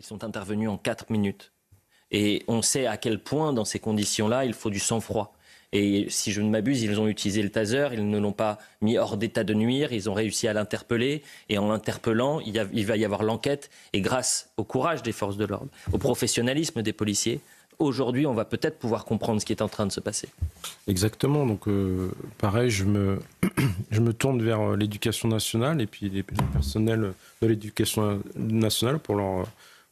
Ils sont intervenus en 4 minutes. Et on sait à quel point, dans ces conditions-là, il faut du sang-froid. Et si je ne m'abuse, ils ont utilisé le taser, ils ne l'ont pas mis hors d'état de nuire, ils ont réussi à l'interpeller. Et en l'interpellant, il, va y avoir l'enquête. Et grâce au courage des forces de l'ordre, au professionnalisme des policiers, aujourd'hui, on va peut-être pouvoir comprendre ce qui est en train de se passer. Exactement. Donc, euh, pareil, je me, je me tourne vers euh, l'éducation nationale et puis les, personnels de l'éducation nationale pour leur euh,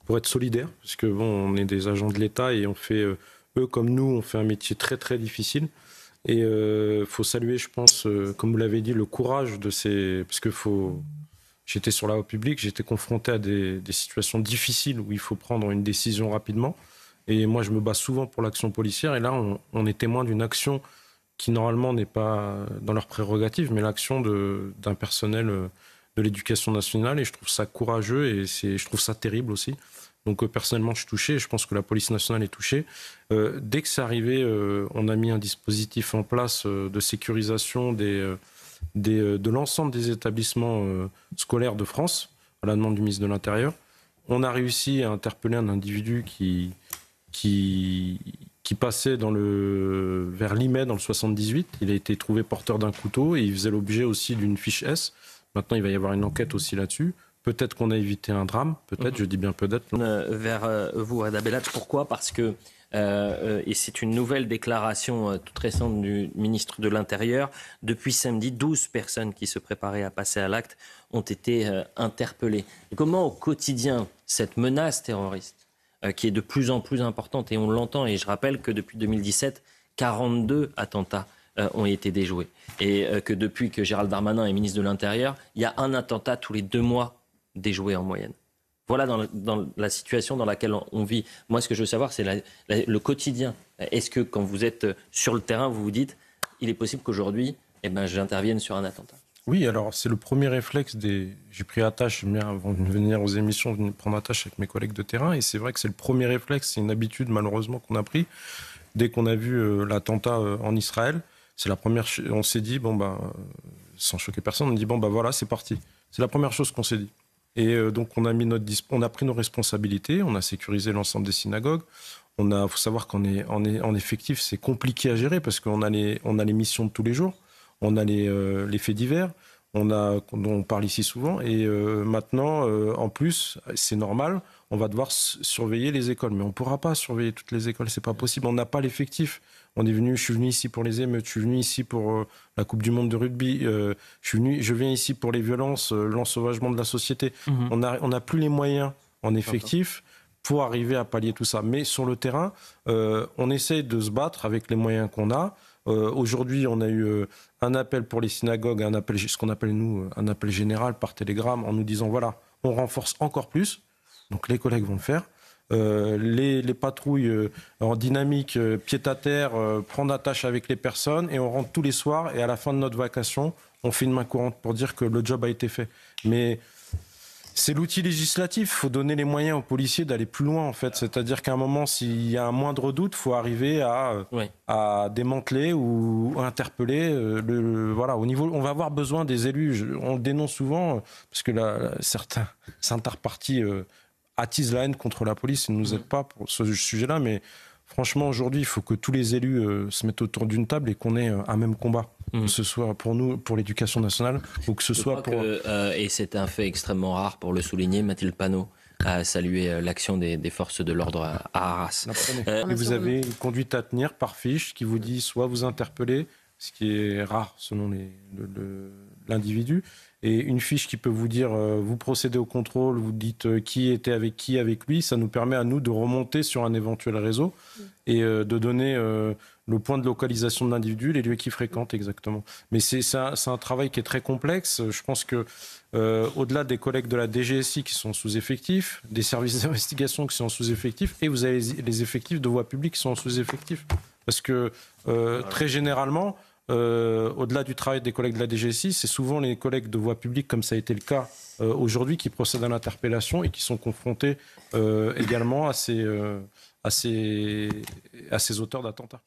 pour être solidaire, parce que bon, on est des agents de l'État et on fait, euh, eux comme nous, on fait un métier très très difficile. Et il euh, faut saluer, je pense, euh, comme vous l'avez dit, le courage de ces, parce que faut, j'étais sur la haute public, j'étais confronté à des, situations difficiles où il faut prendre une décision rapidement. Et moi, je me bats souvent pour l'action policière. Et là, on, est témoin d'une action qui normalement n'est pas dans leur prérogative, mais l'action d'un personnel de l'éducation nationale et je trouve ça courageux et je trouve ça terrible aussi. Donc euh, personnellement, je suis touché. Et je pense que la police nationale est touchée. Euh, dès que c'est arrivé, euh, on a mis un dispositif en place de sécurisation des, de l'ensemble des établissements scolaires de France à la demande du ministre de l'Intérieur. On a réussi à interpeller un individu qui, qui, qui passait dans le, vers Limay e dans le 78. Il a été trouvé porteur d'un couteau et il faisait l'objet aussi d'une fiche S. Maintenant, il va y avoir une enquête aussi là-dessus. Peut-être qu'on a évité un drame, peut-être, mhm. je dis bien peut-être. Euh, vers euh, vous, Ada pourquoi Parce que euh, et c'est une nouvelle déclaration toute récente du ministre de l'Intérieur. Depuis samedi, 12 personnes qui se préparaient à passer à l'acte ont été interpellées. comment au quotidien cette menace terroriste, qui est de plus en plus importante, et on l'entend, et je rappelle que depuis 2017, 42 attentats euh, ont été déjoués. Et euh, que depuis que Gérald Darmanin est ministre de l'Intérieur, il y a un attentat tous les deux mois déjoué en moyenne. Voilà dans, la situation dans laquelle on vit. Moi, ce que je veux savoir, c'est le quotidien. Est-ce que quand vous êtes euh, sur le terrain, vous vous dites, il est possible qu'aujourd'hui, eh ben, j'intervienne sur un attentat Oui, alors c'est le premier réflexe des... J'ai pris attache avant de venir aux émissions, de prendre attache avec mes collègues de terrain. Et c'est vrai que c'est le premier réflexe, c'est une habitude malheureusement qu'on a pris dès qu'on a vu l'attentat en Israël. C'est la première. On s'est dit bon ben, sans choquer personne, on dit bon bah voilà, c'est parti. C'est la première chose qu'on s'est dit. Et euh, donc on a mis on a pris nos responsabilités, on a sécurisé l'ensemble des synagogues. On a, faut savoir qu'on est, en, effectif, c'est compliqué à gérer parce qu'on a les, on a les missions de tous les jours, on a les euh, faits divers, on dont on parle ici souvent. Et euh, maintenant, euh, en plus, c'est normal, on va devoir surveiller les écoles. Mais on ne pourra pas surveiller toutes les écoles, c'est pas possible. On n'a pas l'effectif. On est venu, je suis venu ici pour les émeutes, je suis venu ici pour euh, la Coupe du Monde de rugby, je, suis venu, je viens ici pour les violences, l'ensauvagement de la société. Mmh on n'a plus les moyens en effectif pour arriver à pallier tout ça. Mais sur le terrain, euh, on essaie de se battre avec les moyens qu'on a. Euh, aujourd'hui, on a eu euh, un appel pour les synagogues, un appel, ce qu'on appelle nous un appel général par télégramme, en nous disant voilà, on renforce encore plus. Donc les collègues vont le faire. les, patrouilles en dynamique, pied à terre, prendre attache avec les personnes et on rentre tous les soirs et à la fin de notre vacation, on fait une main courante pour dire que le job a été fait. Mais c'est l'outil législatif. Il faut donner les moyens aux policiers d'aller plus loin, en fait. C'est-à-dire qu'à un moment, s'il y a un moindre doute, il faut arriver à, démanteler ou interpeller. Euh, le, voilà, au niveau, on va avoir besoin des élus. on le dénonce souvent, euh, parce que certains, certains partis euh, attisent la haine contre la police et ne nous mm-hmm. aident pas pour ce sujet-là. Mais franchement, aujourd'hui, il faut que tous les élus se mettent autour d'une table et qu'on ait un même combat. Mm. que ce soit pour nous, pour l'éducation nationale, ou que ce soit pour. Euh, et c'est un fait extrêmement rare pour le souligner, Mathilde Panot a salué euh, l'action des, forces de l'ordre à Arras. Euh, vous avez une conduite à tenir par fiche qui vous dit soit vous interpeller, ce qui est rare selon l'individu, et une fiche qui peut vous dire, euh, vous procédez au contrôle, vous dites euh, qui était avec qui, avec lui, ça nous permet à nous de remonter sur un éventuel réseau mm. et euh, de donner le point de localisation de l'individu, les lieux qu'il fréquente exactement. Mais c'est un, un, travail qui est très complexe. Je pense que au-delà des collègues de la DGSI qui sont sous-effectifs, des services d'investigation qui sont sous-effectifs, et vous avez les effectifs de voie publique qui sont sous-effectifs. Parce que ah très généralement, euh, au-delà du travail des collègues de la DGSI, c'est souvent les collègues de voie publique, comme ça a été le cas euh, aujourd'hui, qui procèdent à l'interpellation et qui sont confrontés euh, également à ces, à ces auteurs d'attentats.